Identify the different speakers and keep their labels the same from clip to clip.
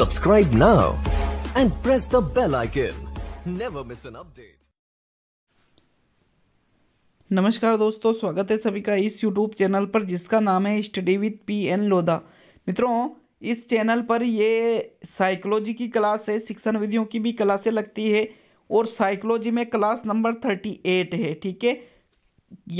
Speaker 1: Subscribe now and press the bell icon. Never miss an update. नमस्कार दोस्तों स्वागत है सभी का इस YouTube चैनल पर जिसका नाम है study with P N Lodha मित्रों इस चैनल पर ये साइकोलॉजी की क्लास है शिक्षण विधियों की भी क्लासें लगती है और साइकोलॉजी में क्लास नंबर थर्टी एट है ठीक है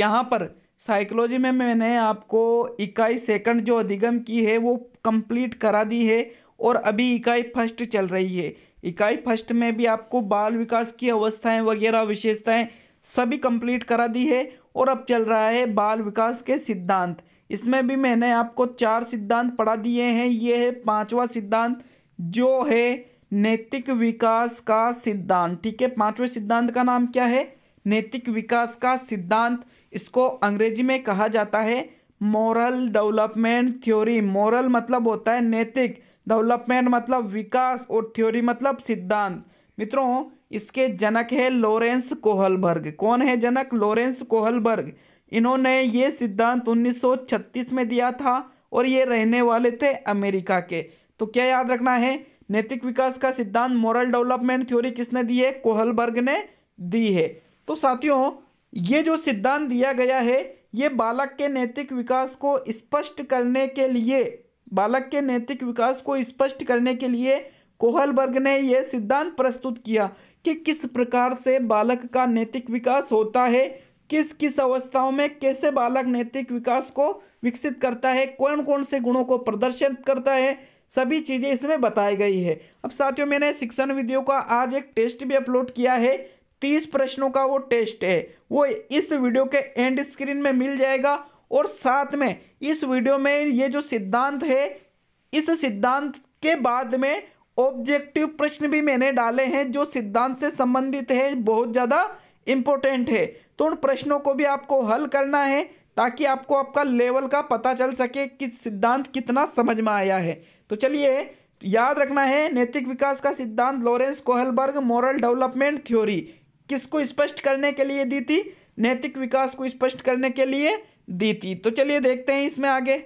Speaker 1: यहाँ पर साइकोलॉजी में मैंने आपको इक्कीस सेकंड जो अधिगम की है वो कंप्लीट करा दी है और अभी इकाई फर्स्ट चल रही है इकाई फर्स्ट में भी आपको बाल विकास की अवस्थाएं वगैरह विशेषताएं सभी कंप्लीट करा दी है और अब चल रहा है बाल विकास के सिद्धांत इसमें भी मैंने आपको चार सिद्धांत पढ़ा दिए हैं ये है पांचवा सिद्धांत जो है नैतिक विकास का सिद्धांत ठीक है पाँचवें सिद्धांत का नाम क्या है नैतिक विकास का सिद्धांत इसको अंग्रेजी में कहा जाता है मॉरल डेवलपमेंट थ्योरी मॉरल मतलब होता है नैतिक डेवलपमेंट मतलब विकास और थ्योरी मतलब सिद्धांत मित्रों इसके जनक है लॉरेंस कोहलबर्ग कौन है जनक लॉरेंस कोहलबर्ग इन्होंने ये सिद्धांत 1936 में दिया था और ये रहने वाले थे अमेरिका के तो क्या याद रखना है नैतिक विकास का सिद्धांत मॉरल डेवलपमेंट थ्योरी किसने दी है कोहलबर्ग ने दी है तो साथियों ये जो सिद्धांत दिया गया है ये बालक के नैतिक विकास को स्पष्ट करने के लिए बालक के नैतिक विकास को स्पष्ट करने के लिए कोहलबर्ग ने यह सिद्धांत प्रस्तुत किया कि किस प्रकार से बालक का नैतिक विकास होता है किस किस अवस्थाओं में कैसे बालक नैतिक विकास को विकसित करता है कौन कौन से गुणों को प्रदर्शित करता है सभी चीज़ें इसमें बताई गई है अब साथियों मैंने शिक्षण विधियों का आज एक टेस्ट भी अपलोड किया है तीस प्रश्नों का वो टेस्ट है वो इस वीडियो के एंड स्क्रीन में मिल जाएगा और साथ में इस वीडियो में ये जो सिद्धांत है इस सिद्धांत के बाद में ऑब्जेक्टिव प्रश्न भी मैंने डाले हैं जो सिद्धांत से संबंधित है बहुत ज़्यादा इम्पोर्टेंट है तो उन प्रश्नों को भी आपको हल करना है ताकि आपको आपका लेवल का पता चल सके कि सिद्धांत कितना समझ में आया है तो चलिए याद रखना है नैतिक विकास का सिद्धांत Lawrence Kohlberg moral development theory किसको स्पष्ट करने के लिए दी थी नैतिक विकास को स्पष्ट करने के लिए दी थी तो चलिए देखते हैं इसमें आगे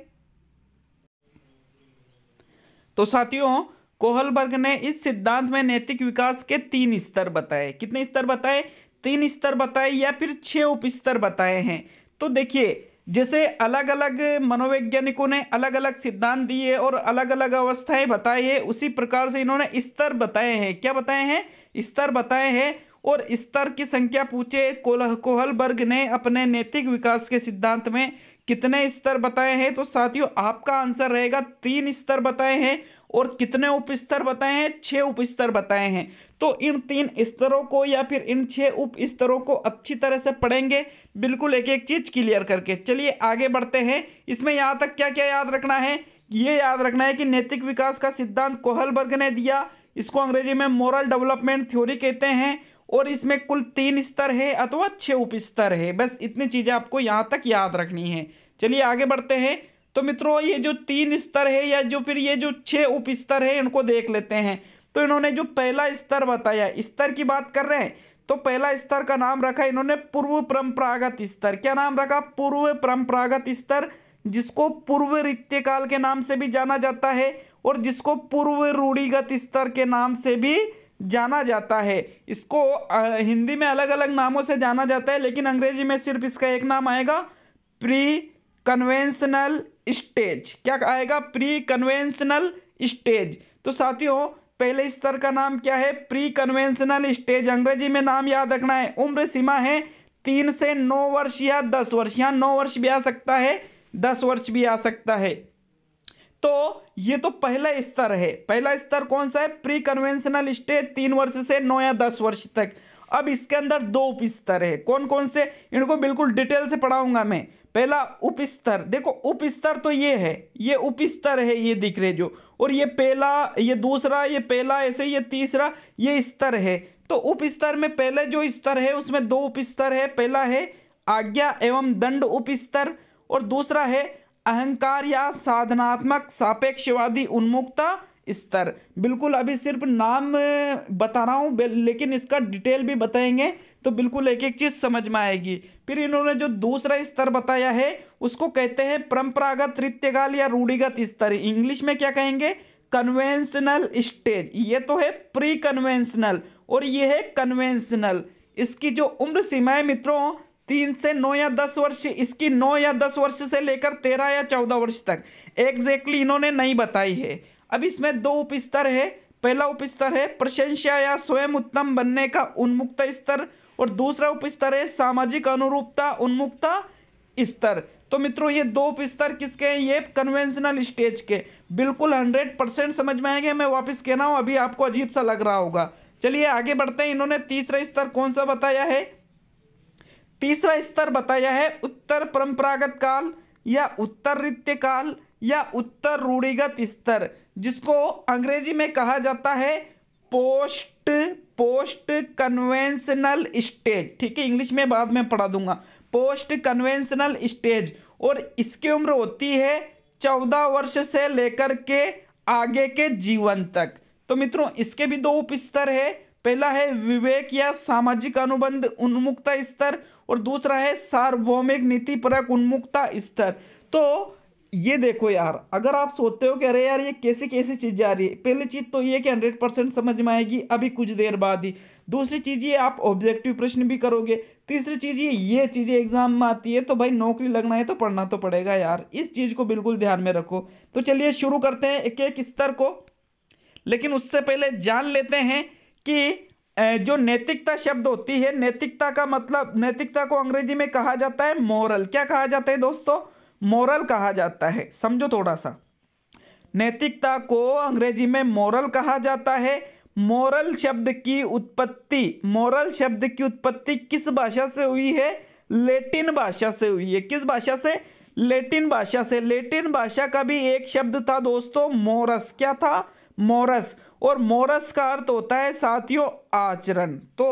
Speaker 1: तो साथियों कोहलबर्ग ने इस सिद्धांत में नैतिक विकास के तीन स्तर बताए कितने स्तर बताए तीन स्तर बताए या फिर छह उप स्तर बताए हैं तो देखिए जैसे अलग अलग मनोवैज्ञानिकों ने अलग अलग सिद्धांत दिए और अलग अलग अवस्थाएं बताई है उसी प्रकार से इन्होंने स्तर बताए हैं क्या बताए हैं स्तर बताए हैं और स्तर की संख्या पूछे कोलहकोहल वर्ग ने अपने नैतिक विकास के सिद्धांत में कितने स्तर बताए हैं तो साथियों आपका आंसर रहेगा तीन स्तर बताए हैं और कितने उपस्तर बताए हैं छः उपस्तर बताए हैं तो इन तीन स्तरों को या फिर इन छः उप स्तरों को अच्छी तरह से पढ़ेंगे बिल्कुल एक एक चीज़ क्लियर करके चलिए आगे बढ़ते हैं इसमें यहाँ तक क्या क्या याद रखना है ये याद रखना है कि नैतिक विकास का सिद्धांत कोहलबर्ग ने दिया इसको अंग्रेजी में मॉरल डेवलपमेंट थ्योरी कहते हैं और इसमें कुल तीन स्तर है अथवा छः उप स्तर है बस इतनी चीज़ें आपको यहाँ तक याद रखनी है चलिए आगे बढ़ते हैं तो मित्रों ये जो तीन स्तर है या जो फिर ये जो छः उप स्तर है इनको देख लेते हैं तो इन्होंने जो पहला स्तर बताया स्तर की बात कर रहे हैं तो पहला स्तर का नाम रखा इन्होंने पूर्व परम्परागत स्तर क्या नाम रखा पूर्व परम्परागत स्तर जिसको पूर्व रित्य काल के नाम से भी जाना जाता है और जिसको पूर्व रूढ़िगत स्तर के नाम से भी जाना जाता है इसको हिंदी में अलग अलग नामों से जाना जाता है लेकिन अंग्रेजी में सिर्फ इसका एक नाम आएगा प्री कन्वेंशनल स्टेज क्या आएगा प्री कन्वेंशनल स्टेज तो साथियों पहले स्तर का नाम क्या है प्री कन्वेंशनल स्टेज अंग्रेजी में नाम याद रखना है उम्र सीमा है तीन से नौ वर्ष या दस वर्ष यहाँ नौ वर्ष भी आ सकता है दस वर्ष भी आ सकता है तो ये तो पहला स्तर है पहला स्तर कौन सा है प्री कन्वेंशनल स्टेज तीन वर्ष से नौ या दस वर्ष तक अब इसके अंदर दो उप स्तर है कौन कौन से इनको बिल्कुल डिटेल से पढ़ाऊंगा मैं पहला उप स्तर देखो उप स्तर तो ये है ये उप स्तर है ये दिख रहे जो और ये पहला ये दूसरा ये पहला ऐसे ये तीसरा ये स्तर है तो उप स्तर में पहले जो स्तर है उसमें दो उप स्तर है पहला है आज्ञा एवं दंड उप स्तर और दूसरा है अहंकार या साधनात्मक सापेक्षवादी उन्मुक्ता स्तर बिल्कुल अभी सिर्फ नाम बता रहा हूँ लेकिन इसका डिटेल भी बताएंगे तो बिल्कुल एक एक चीज़ समझ में आएगी फिर इन्होंने जो दूसरा स्तर बताया है उसको कहते हैं परंपरागत नृत्यकाल या रूढ़िगत स्तर इंग्लिश में क्या कहेंगे कन्वेंशनल स्टेज ये तो है प्री कन्वेंशनल और ये है कन्वेंशनल इसकी जो उम्र सीमाएं मित्रों तीन से नौ या दस वर्ष इसकी नौ या दस वर्ष से लेकर तेरह या चौदह वर्ष तक एग्जैक्टली exactly इन्होंने नहीं बताई है अब इसमें दो उप स्तर है पहला उप स्तर है प्रशंसा या स्वयं उत्तम बनने का उन्मुक्त स्तर और दूसरा उप स्तर है सामाजिक अनुरूपता उन्मुक्ता स्तर तो मित्रों ये दो स्तर किसके हैं ये कन्वेंशनल स्टेज के बिल्कुल हंड्रेड परसेंट समझ में आएंगे मैं वापस कहना हूँ अभी आपको अजीब सा लग रहा होगा चलिए आगे बढ़ते हैं इन्होंने तीसरा स्तर कौन सा बताया है तीसरा स्तर बताया है उत्तर परंपरागत काल या उत्तर रित्य काल या उत्तर रूढ़िगत स्तर जिसको अंग्रेजी में कहा जाता है पोस्ट पोस्ट कन्वेंशनल स्टेज ठीक है इंग्लिश में बाद में पढ़ा दूंगा पोस्ट कन्वेंशनल स्टेज और इसकी उम्र होती है चौदह वर्ष से लेकर के आगे के जीवन तक तो मित्रों इसके भी दो उप स्तर है पहला है विवेक या सामाजिक अनुबंध उन्मुक्ता स्तर और दूसरा है सार्वभौमिक नीति परक उन्मुक्ता स्तर तो ये देखो यार अगर आप सोचते हो कि अरे यार ये कैसी कैसी चीज आ रही है पहली चीज़ तो ये कि हंड्रेड परसेंट समझ में आएगी अभी कुछ देर बाद ही दूसरी चीज़ ये आप ऑब्जेक्टिव प्रश्न भी करोगे तीसरी चीज़ ये ये चीज़ें एग्जाम में आती है तो भाई नौकरी लगना है तो पढ़ना तो पड़ेगा यार इस चीज़ को बिल्कुल ध्यान में रखो तो चलिए शुरू करते हैं एक एक स्तर को लेकिन उससे पहले जान लेते हैं कि जो नैतिकता शब्द होती है नैतिकता का मतलब नैतिकता को अंग्रेजी में कहा जाता है मॉरल क्या कहा जाता है दोस्तों मॉरल कहा जाता है समझो थोड़ा सा नैतिकता को अंग्रेजी में मॉरल कहा जाता है मॉरल शब्द की उत्पत्ति मॉरल शब्द की उत्पत्ति किस भाषा से हुई है लेटिन भाषा से हुई है किस भाषा से लेटिन भाषा से लेटिन भाषा का भी एक शब्द था दोस्तों मोरस क्या था मोरस और मोरस का अर्थ होता है साथियों आचरण तो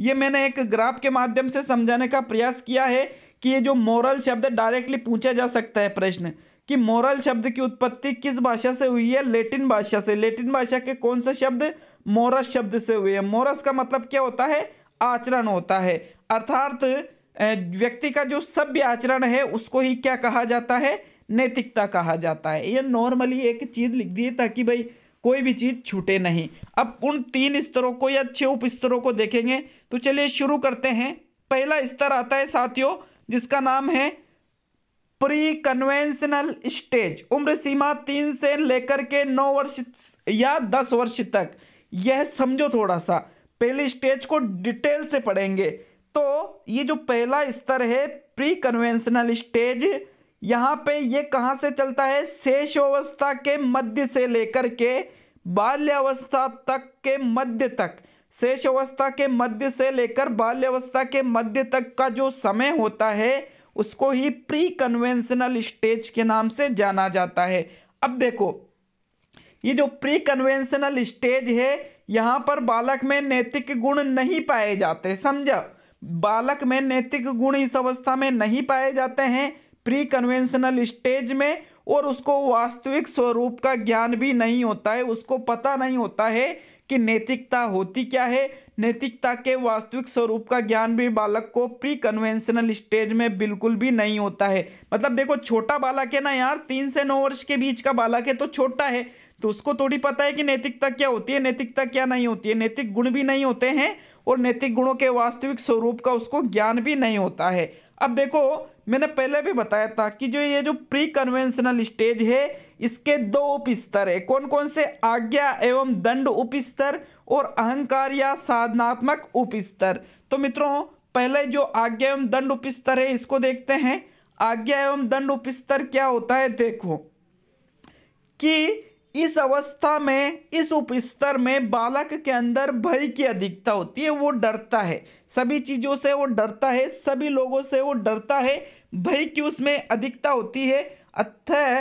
Speaker 1: ये मैंने एक ग्राफ के माध्यम से समझाने का प्रयास किया है कि ये जो मोरल शब्द डायरेक्टली पूछा जा सकता है प्रश्न कि मोरल शब्द की उत्पत्ति किस भाषा से हुई है लेटिन भाषा से लेटिन भाषा के कौन से शब्द मोरस शब्द से हुए है मोरस का मतलब क्या होता है आचरण होता है अर्थात व्यक्ति का जो सभ्य आचरण है उसको ही क्या कहा जाता है नैतिकता कहा जाता है ये नॉर्मली एक चीज़ लिख दी ताकि भाई कोई भी चीज़ छूटे नहीं अब उन तीन स्तरों को या छः उप स्तरों को देखेंगे तो चलिए शुरू करते हैं पहला स्तर आता है साथियों जिसका नाम है प्री कन्वेंशनल स्टेज उम्र सीमा तीन से लेकर के नौ वर्ष या दस वर्ष तक यह समझो थोड़ा सा पहले स्टेज को डिटेल से पढ़ेंगे तो ये जो पहला स्तर है प्री कन्वेंशनल स्टेज यहाँ पे ये कहाँ से चलता है शेष अवस्था के मध्य से लेकर के बाल्यावस्था तक के मध्य तक शेष अवस्था के मध्य से लेकर बाल्यावस्था के मध्य तक का जो समय होता है उसको ही प्री कन्वेंशनल स्टेज के नाम से जाना जाता है अब देखो ये जो प्री कन्वेंशनल स्टेज है यहाँ पर बालक में नैतिक गुण नहीं पाए जाते समझा बालक में नैतिक गुण इस अवस्था में नहीं पाए जाते हैं प्री कन्वेंशनल स्टेज में और उसको वास्तविक स्वरूप का ज्ञान भी नहीं होता है उसको पता नहीं होता है कि नैतिकता होती क्या है नैतिकता के वास्तविक स्वरूप का ज्ञान भी बालक को प्री कन्वेंशनल स्टेज में बिल्कुल भी नहीं होता है मतलब देखो छोटा बालक है ना यार तीन से नौ वर्ष के बीच का बालक है तो छोटा है तो उसको थोड़ी पता है कि नैतिकता क्या होती है नैतिकता क्या नहीं होती है नैतिक गुण भी नहीं होते हैं और नैतिक गुणों के वास्तविक स्वरूप का उसको ज्ञान भी नहीं होता है अब देखो मैंने पहले भी बताया था कि जो ये जो प्री कन्वेंशनल स्टेज है इसके दो उप स्तर है कौन कौन से आज्ञा एवं दंड उप स्तर और अहंकार या साधनात्मक उप स्तर तो मित्रों पहले जो आज्ञा एवं दंड उप स्तर है इसको देखते हैं आज्ञा एवं दंड उप स्तर क्या होता है देखो कि इस अवस्था में इस उप स्तर में बालक के अंदर भय की अधिकता होती है वो डरता है सभी चीज़ों से वो डरता है सभी लोगों से वो डरता है भय की उसमें अधिकता होती है अतः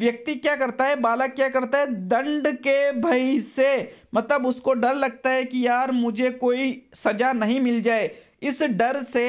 Speaker 1: व्यक्ति क्या करता है बालक क्या करता है दंड के भय से मतलब उसको डर लगता है कि यार मुझे कोई सज़ा नहीं मिल जाए इस डर से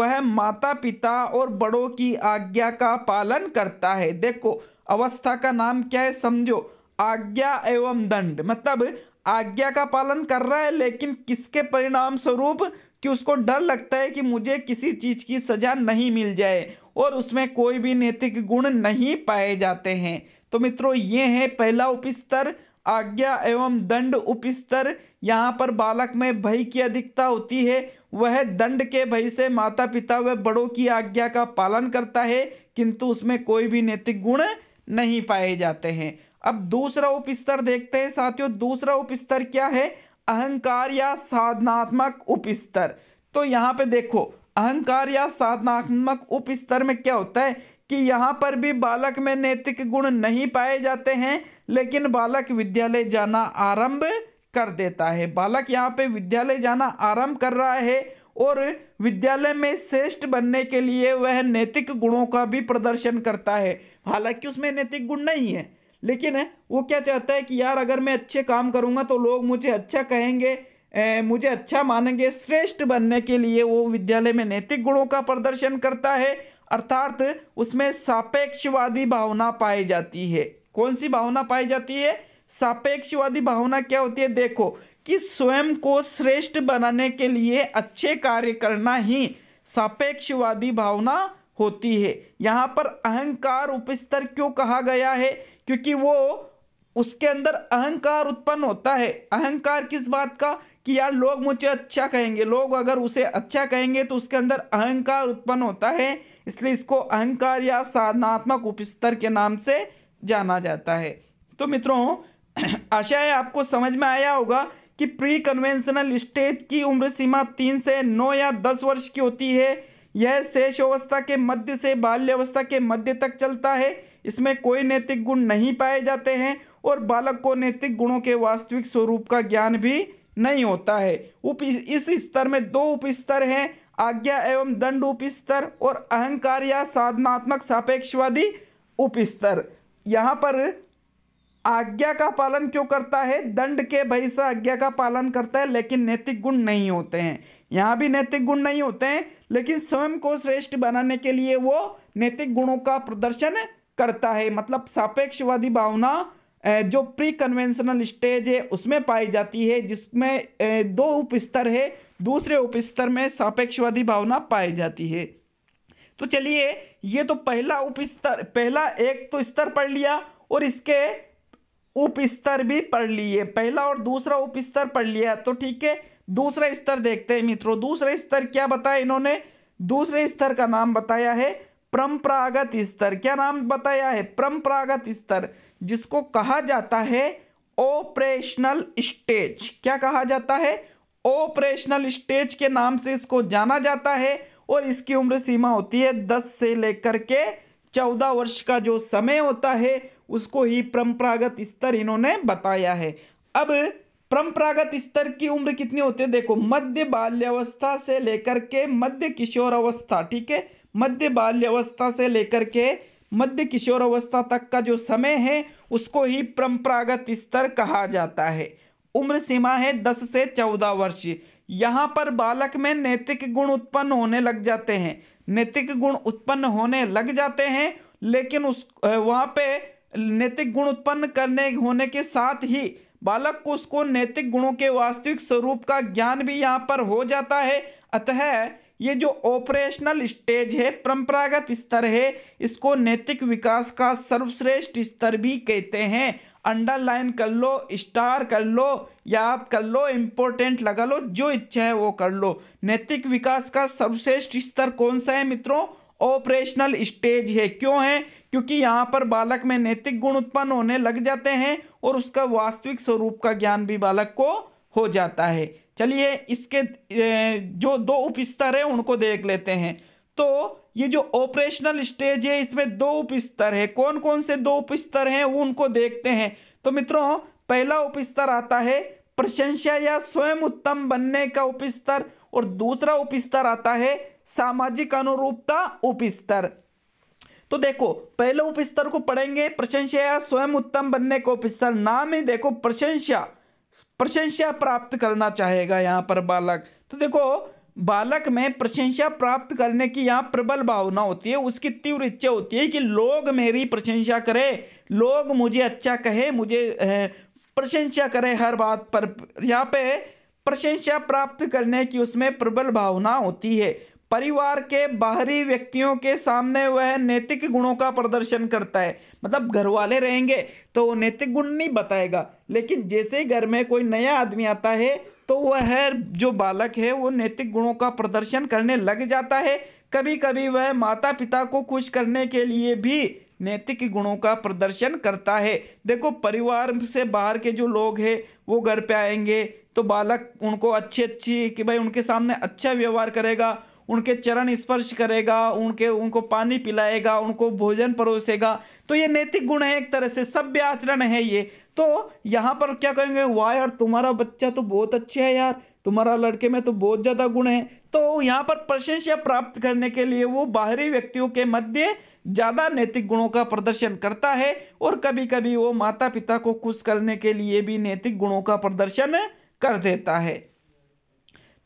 Speaker 1: वह माता पिता और बड़ों की आज्ञा का पालन करता है देखो अवस्था का नाम क्या है समझो आज्ञा एवं दंड मतलब आज्ञा का पालन कर रहा है लेकिन किसके परिणाम स्वरूप कि उसको डर लगता है कि मुझे किसी चीज़ की सज़ा नहीं मिल जाए और उसमें कोई भी नैतिक गुण नहीं पाए जाते हैं तो मित्रों ये है पहला उपस्तर आज्ञा एवं दंड उपस्तर यहाँ पर बालक में भय की अधिकता होती है वह दंड के भय से माता पिता व बड़ों की आज्ञा का पालन करता है किंतु उसमें कोई भी नैतिक गुण नहीं पाए जाते हैं अब दूसरा उपस्तर देखते हैं साथियों दूसरा उपस्तर क्या है अहंकार या साधनात्मक उपस्तर तो यहाँ पे देखो अहंकार या साधनात्मक उप स्तर में क्या होता है कि यहाँ पर भी बालक में नैतिक गुण नहीं पाए जाते हैं लेकिन बालक विद्यालय जाना आरंभ कर देता है बालक यहाँ पे विद्यालय जाना आरंभ कर रहा है और विद्यालय में श्रेष्ठ बनने के लिए वह नैतिक गुणों का भी प्रदर्शन करता है हालांकि उसमें नैतिक गुण नहीं है लेकिन है वो क्या चाहता है कि यार अगर मैं अच्छे काम करूँगा तो लोग मुझे अच्छा कहेंगे ए, मुझे अच्छा मानेंगे श्रेष्ठ बनने के लिए वो विद्यालय में नैतिक गुणों का प्रदर्शन करता है अर्थात उसमें सापेक्षवादी भावना पाई जाती है कौन सी भावना पाई जाती है सापेक्षवादी भावना क्या होती है देखो कि स्वयं को श्रेष्ठ बनाने के लिए अच्छे कार्य करना ही सापेक्षवादी भावना होती है यहाँ पर अहंकार उपस्तर क्यों कहा गया है क्योंकि वो उसके अंदर अहंकार उत्पन्न होता है अहंकार किस बात का कि यार लोग मुझे अच्छा कहेंगे लोग अगर उसे अच्छा कहेंगे तो उसके अंदर अहंकार उत्पन्न होता है इसलिए इसको अहंकार या साधनात्मक उपस्तर के नाम से जाना जाता है तो मित्रों आशा है आपको समझ में आया होगा कि प्री कन्वेंशनल स्टेज की उम्र सीमा तीन से नौ या दस वर्ष की होती है यह शेष अवस्था के मध्य से बाल्यावस्था के मध्य तक चलता है इसमें कोई नैतिक गुण नहीं पाए जाते हैं और बालक को नैतिक गुणों के वास्तविक स्वरूप का ज्ञान भी नहीं होता है उप इस स्तर में दो उप स्तर हैं आज्ञा एवं दंड उप स्तर और अहंकार या साधनात्मक सापेक्षवादी उप स्तर यहाँ पर आज्ञा का पालन क्यों करता है दंड के भय से आज्ञा का पालन करता है लेकिन नैतिक गुण नहीं होते हैं यहाँ भी नैतिक गुण नहीं होते हैं लेकिन स्वयं को श्रेष्ठ बनाने के लिए वो नैतिक गुणों का प्रदर्शन करता है मतलब सापेक्षवादी भावना जो प्री कन्वेंशनल स्टेज है उसमें पाई जाती है जिसमें दो उप स्तर है दूसरे उप स्तर में सापेक्षवादी भावना पाई जाती है तो चलिए ये तो पहला उप स्तर पहला एक तो स्तर पढ़ लिया और इसके उप स्तर भी पढ़ लिए पहला और दूसरा उप स्तर पढ़ लिया तो ठीक है दूसरा स्तर देखते हैं मित्रों दूसरा स्तर क्या बताया इन्होंने दूसरे स्तर का नाम बताया है परंपरागत स्तर क्या नाम बताया है परंपरागत स्तर जिसको कहा जाता है ऑपरेशनल स्टेज क्या कहा जाता है ऑपरेशनल स्टेज के नाम से इसको जाना जाता है और इसकी उम्र सीमा होती है दस से लेकर के चौदह वर्ष का जो समय होता है उसको ही परंपरागत स्तर इन्होंने बताया है अब परंपरागत स्तर की उम्र कितनी होती है देखो मध्य बाल्यावस्था से लेकर के मध्य किशोर अवस्था ठीक है मध्य बाल्यावस्था से लेकर के मध्य किशोर अवस्था तक का जो समय है उसको ही परंपरागत स्तर कहा जाता है उम्र सीमा है दस से चौदह वर्ष यहाँ पर बालक में नैतिक गुण उत्पन्न होने लग जाते हैं नैतिक गुण उत्पन्न होने लग जाते हैं लेकिन उस वहाँ पे नैतिक गुण उत्पन्न करने होने के साथ ही बालक को उसको नैतिक गुणों के वास्तविक स्वरूप का ज्ञान भी यहाँ पर हो जाता है अतः ये जो ऑपरेशनल स्टेज है परंपरागत स्तर है इसको नैतिक विकास का सर्वश्रेष्ठ स्तर भी कहते हैं अंडरलाइन कर लो स्टार कर लो याद कर लो इम्पोर्टेंट लगा लो जो इच्छा है वो कर लो नैतिक विकास का सर्वश्रेष्ठ स्तर कौन सा है मित्रों ऑपरेशनल स्टेज है क्यों है क्योंकि यहाँ पर बालक में नैतिक गुण उत्पन्न होने लग जाते हैं और उसका वास्तविक स्वरूप का ज्ञान भी बालक को हो जाता है चलिए इसके जो दो उपस्तर है उनको देख लेते हैं तो ये जो ऑपरेशनल स्टेज है इसमें दो उप स्तर है कौन कौन से दो उप स्तर हैं उनको देखते हैं तो मित्रों पहला उप स्तर आता है प्रशंसा या स्वयं उत्तम बनने का उप स्तर और दूसरा उप स्तर आता है सामाजिक अनुरूपता उप स्तर तो देखो पहले उप स्तर को पढ़ेंगे प्रशंसा या स्वयं उत्तम बनने का उप स्तर नाम ही देखो प्रशंसा प्रशंसा प्राप्त करना चाहेगा यहाँ पर बालक तो देखो बालक में प्रशंसा प्राप्त करने की यहाँ प्रबल भावना होती है उसकी तीव्र इच्छा होती है कि लोग मेरी प्रशंसा करें लोग मुझे अच्छा कहे मुझे प्रशंसा करें हर बात पर यहाँ पे प्रशंसा प्राप्त करने की उसमें प्रबल भावना होती है परिवार के बाहरी व्यक्तियों के सामने वह नैतिक गुणों का प्रदर्शन करता है मतलब घर वाले रहेंगे तो वो नैतिक गुण नहीं बताएगा लेकिन जैसे घर में कोई नया आदमी आता है तो वह जो बालक है वो नैतिक गुणों का प्रदर्शन करने लग जाता है कभी कभी वह माता पिता को खुश करने के लिए भी नैतिक गुणों का प्रदर्शन करता है देखो परिवार से बाहर के जो लोग हैं वो घर पे आएंगे तो बालक उनको अच्छी अच्छी कि भाई उनके सामने अच्छा व्यवहार करेगा उनके चरण स्पर्श करेगा उनके उनको पानी पिलाएगा उनको भोजन परोसेगा तो ये नैतिक गुण है एक तरह से सभ्य आचरण है ये तो यहाँ पर क्या कहेंगे वाह यार तुम्हारा बच्चा तो बहुत अच्छे है यार तुम्हारा लड़के में तो बहुत ज़्यादा गुण है तो यहाँ पर प्रशंसा प्राप्त करने के लिए वो बाहरी व्यक्तियों के मध्य ज़्यादा नैतिक गुणों का प्रदर्शन करता है और कभी कभी वो माता पिता को खुश करने के लिए भी नैतिक गुणों का प्रदर्शन कर देता है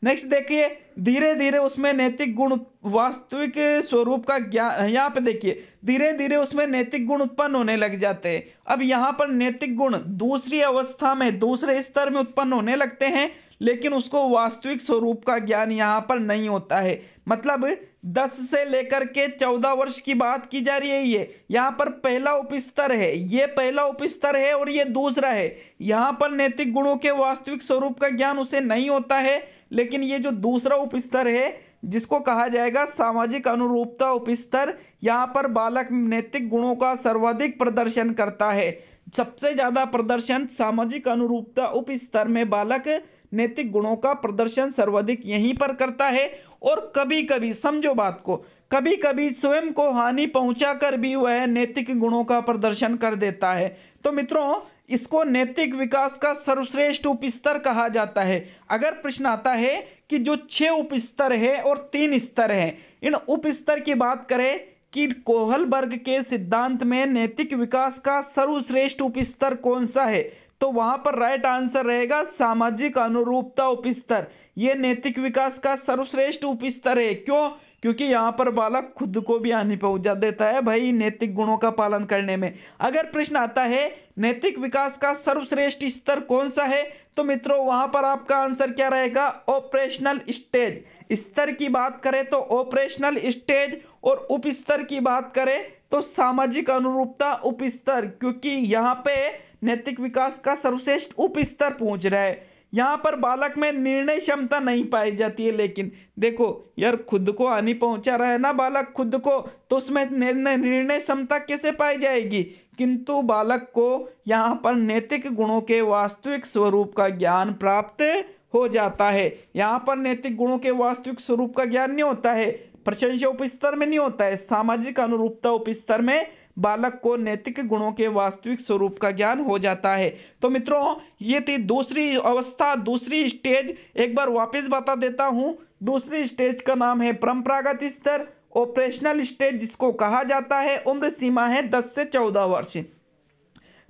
Speaker 1: नेक्स्ट देखिए धीरे धीरे उसमें नैतिक गुण वास्तविक स्वरूप का ज्ञान यहाँ पे देखिए धीरे धीरे उसमें नैतिक गुण उत्पन्न होने लग जाते हैं अब यहाँ पर नैतिक गुण दूसरी अवस्था में दूसरे स्तर में उत्पन्न होने लगते हैं लेकिन उसको वास्तविक स्वरूप का ज्ञान यहाँ पर नहीं होता है मतलब दस से लेकर के चौदह वर्ष की बात की जा रही है ये यहाँ पर पहला उपस्तर है ये पहला उपस्तर है और ये दूसरा है यहाँ पर नैतिक गुणों के वास्तविक स्वरूप का ज्ञान उसे नहीं होता है लेकिन ये जो दूसरा उप स्तर है जिसको कहा जाएगा सामाजिक अनुरूपता उपस्तर यहाँ पर बालक नैतिक गुणों का सर्वाधिक प्रदर्शन करता है सबसे ज़्यादा प्रदर्शन सामाजिक अनुरूपता उप स्तर में बालक नैतिक गुणों का प्रदर्शन सर्वाधिक यहीं पर करता है और कभी कभी समझो बात को कभी कभी स्वयं को हानि पहुंचाकर भी वह नैतिक गुणों का प्रदर्शन कर देता है तो मित्रों इसको नैतिक विकास का सर्वश्रेष्ठ उप स्तर कहा जाता है अगर प्रश्न आता है कि जो छः उप स्तर है और तीन स्तर है इन उप स्तर की बात करें कि कोहलबर्ग के सिद्धांत में नैतिक विकास का सर्वश्रेष्ठ उपस्तर कौन सा है तो वहाँ पर राइट आंसर रहेगा सामाजिक अनुरूपता उपस्तर ये नैतिक विकास का सर्वश्रेष्ठ उपस्तर है क्यों क्योंकि यहाँ पर बालक खुद को भी हानि पहुंचा देता है भाई नैतिक गुणों का पालन करने में अगर प्रश्न आता है नैतिक विकास का सर्वश्रेष्ठ स्तर कौन सा है तो मित्रों वहाँ पर आपका आंसर क्या रहेगा ऑपरेशनल स्टेज स्तर की बात करें तो ऑपरेशनल स्टेज और उप स्तर की बात करें तो सामाजिक अनुरूपता उप स्तर क्योंकि यहाँ पे नैतिक विकास का सर्वश्रेष्ठ उप स्तर पहुँच रहा है यहाँ पर बालक में निर्णय क्षमता नहीं पाई जाती है लेकिन देखो यार खुद को हानि पहुँचा रहा है ना बालक खुद को तो उसमें निर्णय क्षमता कैसे पाई जाएगी किंतु बालक को यहाँ पर नैतिक गुणों के वास्तविक स्वरूप का ज्ञान प्राप्त हो जाता है यहाँ पर नैतिक गुणों के वास्तविक स्वरूप का ज्ञान नहीं होता है प्रशंसा उप स्तर में नहीं होता है सामाजिक अनुरूपता उप स्तर में बालक को नैतिक गुणों के वास्तविक स्वरूप का ज्ञान हो जाता है तो मित्रों ये थी दूसरी अवस्था दूसरी स्टेज एक बार वापस बता देता हूँ दूसरी स्टेज का नाम है परंपरागत स्तर ऑपरेशनल स्टेज जिसको कहा जाता है उम्र सीमा है दस से चौदह वर्ष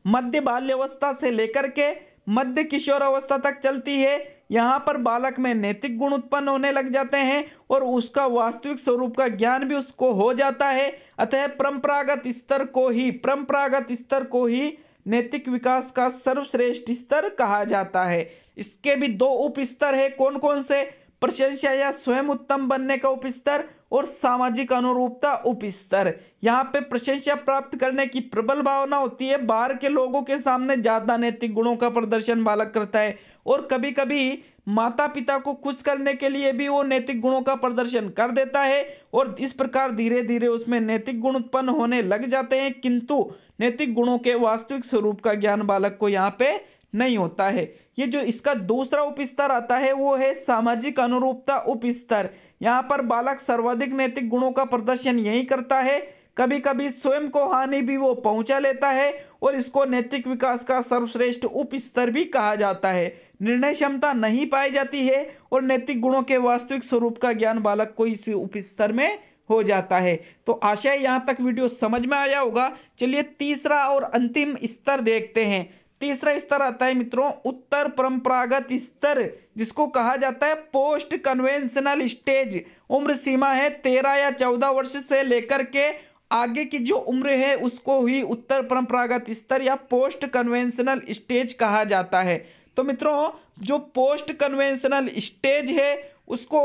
Speaker 1: मध्य बाल्यावस्था से लेकर के मध्य किशोर अवस्था तक चलती है यहाँ पर बालक में नैतिक गुण उत्पन्न होने लग जाते हैं और उसका वास्तविक स्वरूप का ज्ञान भी उसको हो जाता है अतः परंपरागत स्तर को ही परंपरागत स्तर को ही नैतिक विकास का सर्वश्रेष्ठ स्तर कहा जाता है इसके भी दो उप स्तर है कौन कौन से प्रशंसा या स्वयं उत्तम बनने का उप स्तर और सामाजिक अनुरूपता उप स्तर यहाँ पे प्रशंसा प्राप्त करने की प्रबल भावना होती है बाहर के लोगों के सामने ज्यादा नैतिक गुणों का प्रदर्शन बालक करता है और कभी कभी माता पिता को खुश करने के लिए भी वो नैतिक गुणों का प्रदर्शन कर देता है और इस प्रकार धीरे धीरे उसमें नैतिक गुण उत्पन्न होने लग जाते हैं किंतु नैतिक गुणों के वास्तविक स्वरूप का ज्ञान बालक को यहाँ पे नहीं होता है ये जो इसका दूसरा उप स्तर आता है वो है सामाजिक अनुरूपता उप स्तर यहाँ पर बालक सर्वाधिक नैतिक गुणों का प्रदर्शन यही करता है कभी कभी स्वयं को हानि भी वो पहुंचा लेता है और इसको नैतिक विकास का सर्वश्रेष्ठ उप स्तर भी कहा जाता है निर्णय क्षमता नहीं पाई जाती है और नैतिक गुणों के वास्तविक स्वरूप का ज्ञान बालक को इस उपस्तर स्तर में हो जाता है तो आशय यहाँ तक वीडियो समझ में आया होगा चलिए तीसरा और अंतिम स्तर देखते हैं तीसरा स्तर आता है मित्रों उत्तर परंपरागत स्तर जिसको कहा जाता है पोस्ट कन्वेंशनल स्टेज उम्र सीमा है तेरह या चौदह वर्ष से लेकर के आगे की जो उम्र है उसको ही उत्तर परंपरागत स्तर या पोस्ट कन्वेंशनल स्टेज कहा जाता है तो मित्रों जो पोस्ट कन्वेंशनल स्टेज है उसको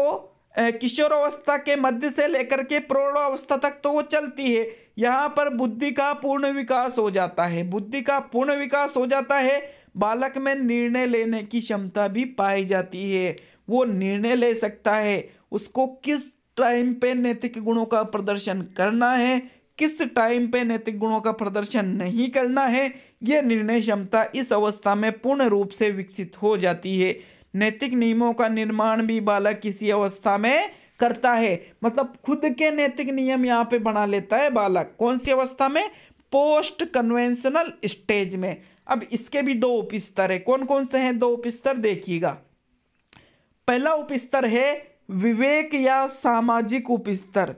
Speaker 1: किशोरावस्था के मध्य से लेकर के प्रौढ़ावस्था तक तो वो चलती है यहाँ पर बुद्धि का पूर्ण विकास हो जाता है बुद्धि का पूर्ण विकास हो जाता है बालक में निर्णय लेने की क्षमता भी पाई जाती है वो निर्णय ले सकता है उसको किस टाइम पे नैतिक गुणों का प्रदर्शन करना है किस टाइम पे नैतिक गुणों का प्रदर्शन नहीं करना है यह निर्णय क्षमता इस अवस्था में पूर्ण रूप से विकसित हो जाती है नैतिक नियमों का निर्माण भी बालक किसी अवस्था में करता है मतलब खुद के नैतिक नियम यहाँ पे बना लेता है बालक कौन सी अवस्था में पोस्ट कन्वेंशनल स्टेज में अब इसके भी दो उप स्तर है कौन कौन से हैं दो उप स्तर देखिएगा पहला उप स्तर है विवेक या सामाजिक उप स्तर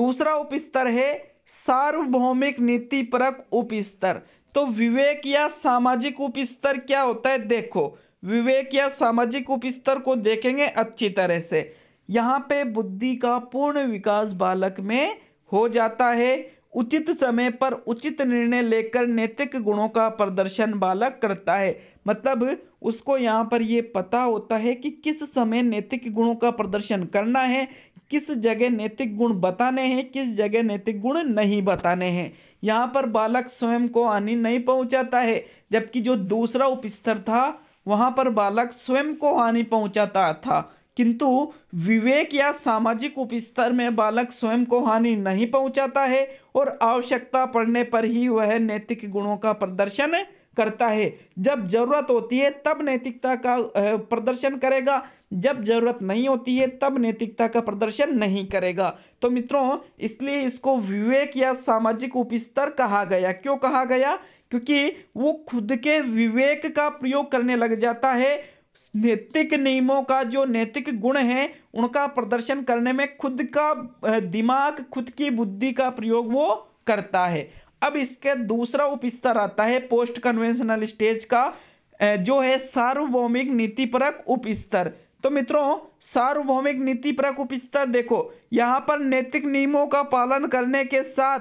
Speaker 1: दूसरा उप स्तर है सार्वभौमिक नीति परक उप स्तर तो विवेक या सामाजिक उप स्तर क्या होता है देखो विवेक या सामाजिक उप स्तर को देखेंगे अच्छी तरह से यहाँ पे बुद्धि का पूर्ण विकास बालक में हो जाता है उचित समय पर उचित निर्णय लेकर नैतिक गुणों का प्रदर्शन बालक करता है मतलब उसको यहाँ पर ये पता होता है कि किस समय नैतिक गुणों का प्रदर्शन करना है किस जगह नैतिक गुण बताने हैं किस जगह नैतिक गुण नहीं बताने हैं यहाँ पर बालक स्वयं को हानि नहीं पहुँचाता है जबकि जो दूसरा उपस्तर था वहाँ पर बालक स्वयं को हानि पहुँचाता था किंतु विवेक या सामाजिक उपस्तर में बालक स्वयं को हानि नहीं पहुँचाता है और आवश्यकता पड़ने पर ही वह नैतिक गुणों का प्रदर्शन करता है जब ज़रूरत होती है तब नैतिकता का प्रदर्शन करेगा जब ज़रूरत नहीं होती है तब नैतिकता का प्रदर्शन नहीं करेगा तो मित्रों इसलिए इसको विवेक या सामाजिक उपस्तर कहा गया क्यों कहा गया क्योंकि वो खुद के विवेक का प्रयोग करने लग जाता है नैतिक नियमों का जो नैतिक गुण है उनका प्रदर्शन करने में खुद का दिमाग खुद की बुद्धि का प्रयोग वो करता है अब इसके दूसरा उपस्तर आता है पोस्ट कन्वेंशनल स्टेज का जो है सार्वभौमिक नीतिपरक परक उपस्तर तो मित्रों सार्वभौमिक नीतिपरक परक उपस्तर देखो यहाँ पर नैतिक नियमों का पालन करने के साथ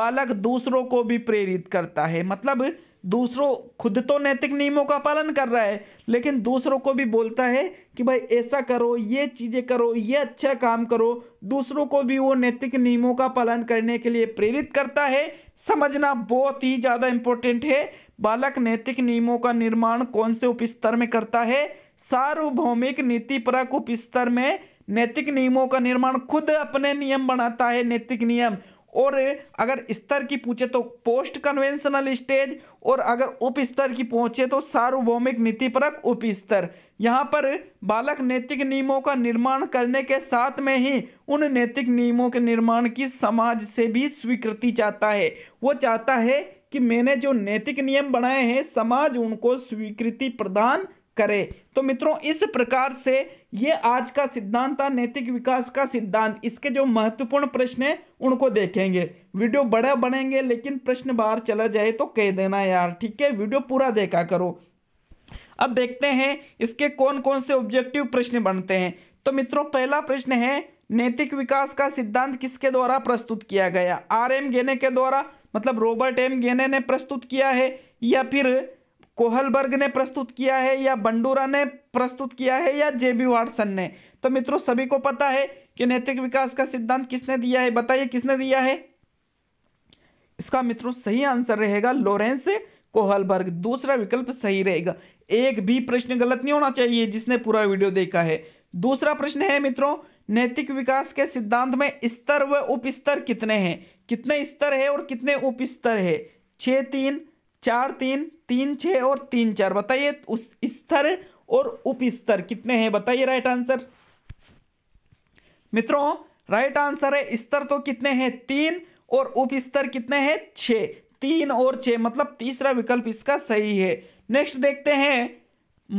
Speaker 1: बालक दूसरों को भी प्रेरित करता है मतलब दूसरों खुद तो नैतिक नियमों का पालन कर रहा है लेकिन दूसरों को भी बोलता है कि भाई ऐसा करो ये चीज़ें करो ये अच्छा काम करो दूसरों को भी वो नैतिक नियमों का पालन करने के लिए प्रेरित करता है समझना बहुत ही ज़्यादा इम्पोर्टेंट है बालक नैतिक नियमों का निर्माण कौन से उप स्तर में करता है सार्वभौमिक परक उप स्तर में नैतिक नियमों का निर्माण खुद अपने नियम बनाता है नैतिक नियम और अगर स्तर की पूछे तो पोस्ट कन्वेंशनल स्टेज और अगर उप स्तर की पहुंचे तो सार्वभौमिक नीति परक उप स्तर यहाँ पर बालक नैतिक नियमों का निर्माण करने के साथ में ही उन नैतिक नियमों के निर्माण की समाज से भी स्वीकृति चाहता है वो चाहता है कि मैंने जो नैतिक नियम बनाए हैं समाज उनको स्वीकृति प्रदान करे तो मित्रों इस प्रकार से ये आज का सिद्धांत था नैतिक विकास का सिद्धांत इसके जो महत्वपूर्ण प्रश्न है उनको देखेंगे वीडियो बड़ा बनेंगे लेकिन प्रश्न बाहर चला जाए तो कह देना यार ठीक है वीडियो पूरा देखा करो अब देखते हैं इसके कौन कौन से ऑब्जेक्टिव प्रश्न बनते हैं तो मित्रों पहला प्रश्न है नैतिक विकास का सिद्धांत किसके द्वारा प्रस्तुत किया गया आर एम गेने के द्वारा मतलब रॉबर्ट एम गेने ने प्रस्तुत किया है या फिर कोहलबर्ग ने प्रस्तुत किया है या बंडूरा ने प्रस्तुत किया है या जे बी वाटसन ने तो मित्रों सभी को पता है कि नैतिक विकास का सिद्धांत किसने दिया है बताइए किसने दिया है इसका मित्रों सही आंसर रहेगा लोरेंस कोहलबर्ग दूसरा विकल्प सही रहेगा एक भी प्रश्न गलत नहीं होना चाहिए जिसने पूरा वीडियो देखा है दूसरा प्रश्न है मित्रों नैतिक विकास के सिद्धांत में स्तर व उप स्तर कितने हैं कितने स्तर है और कितने उप स्तर है छ तीन चार तीन तीन छ और तीन चार बताइए उस स्तर और उप स्तर कितने हैं बताइए राइट आंसर मित्रों राइट आंसर है स्तर तो कितने हैं तीन और उप स्तर कितने हैं छ तीन और छः मतलब तीसरा विकल्प इसका सही है नेक्स्ट देखते हैं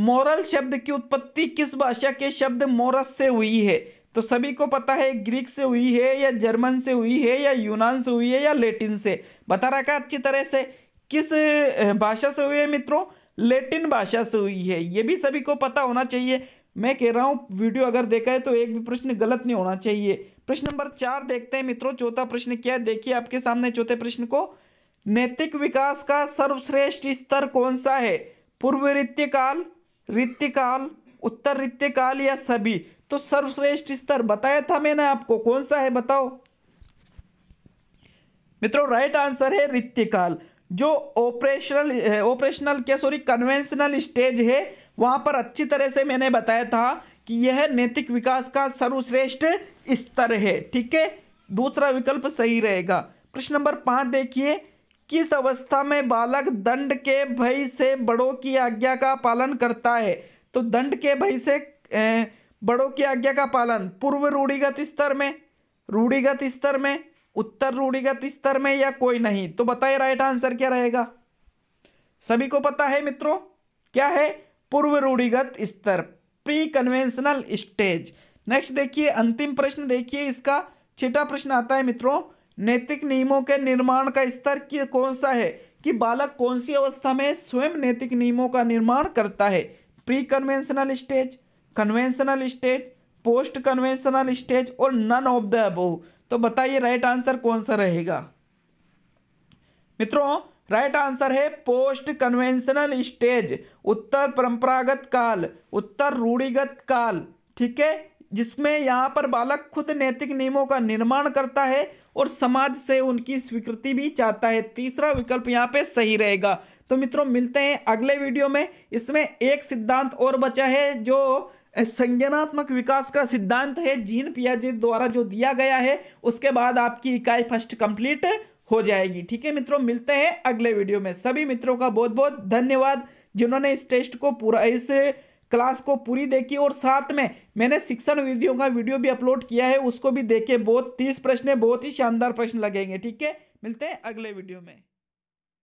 Speaker 1: मोरल शब्द की उत्पत्ति किस भाषा के शब्द मोरस से हुई है तो सभी को पता है ग्रीक से हुई है या जर्मन से हुई है या यूनान से हुई है या लेटिन से बता रखा अच्छी तरह से किस भाषा से हुई है मित्रों लेटिन भाषा से हुई है ये भी सभी को पता होना चाहिए मैं कह रहा हूँ वीडियो अगर देखा है तो एक भी प्रश्न गलत नहीं होना चाहिए प्रश्न नंबर चार देखते हैं मित्रों चौथा प्रश्न क्या है देखिए आपके सामने चौथे प्रश्न को नैतिक विकास का सर्वश्रेष्ठ स्तर कौन सा है पूर्व रित्यकाल रित्यकाल उत्तर रित्यकाल या सभी तो सर्वश्रेष्ठ स्तर बताया था मैंने आपको कौन सा है बताओ मित्रों राइट आंसर है रित्यकाल जो ऑपरेशनल ऑपरेशनल क्या सॉरी कन्वेंशनल स्टेज है वहां पर अच्छी तरह से मैंने बताया था कि यह नैतिक विकास का सर्वश्रेष्ठ स्तर है ठीक है दूसरा विकल्प सही रहेगा प्रश्न नंबर पांच देखिए किस अवस्था में बालक दंड के भय से बड़ों की आज्ञा का पालन करता है तो दंड के भय से बड़ों की आज्ञा का पालन पूर्व रूढ़िगत स्तर में रूढ़िगत स्तर में उत्तर रूढ़िगत स्तर में या कोई नहीं तो बताइए राइट आंसर क्या रहेगा सभी को पता है मित्रों क्या है पूर्व रूढ़िगत स्तर प्री कन्वेंशनल स्टेज नेक्स्ट देखिए अंतिम प्रश्न देखिए इसका छठा प्रश्न आता है मित्रों नैतिक नियमों के निर्माण का स्तर कौन सा है कि बालक कौन सी अवस्था में स्वयं नैतिक नियमों का निर्माण करता है pre conventional stage conventional stage post conventional stage और नन ऑफ द अबो तो बताइए राइट आंसर कौन सा रहेगा मित्रों राइट आंसर है पोस्ट कन्वेंशनल स्टेज उत्तर परंपरागत काल उत्तर रूढ़िगत काल ठीक है जिसमें यहाँ पर बालक खुद नैतिक नियमों का निर्माण करता है और समाज से उनकी स्वीकृति भी चाहता है तीसरा विकल्प यहाँ पे सही रहेगा तो मित्रों मिलते हैं अगले वीडियो में इसमें एक सिद्धांत और बचा है जो संज्ञानात्मक विकास का सिद्धांत है जीन पियाजे द्वारा जो दिया गया है उसके बाद आपकी इकाई फर्स्ट कंप्लीट हो जाएगी ठीक है मित्रों मिलते हैं अगले वीडियो में सभी मित्रों का बहुत बहुत धन्यवाद जिन्होंने इस टेस्ट को पूरा इस क्लास को पूरी देखी और साथ में मैंने शिक्षण विधियों का वीडियो भी अपलोड किया है उसको भी देखे बहुत तीस प्रश्न बहुत ही शानदार प्रश्न लगेंगे ठीक है मिलते हैं अगले वीडियो में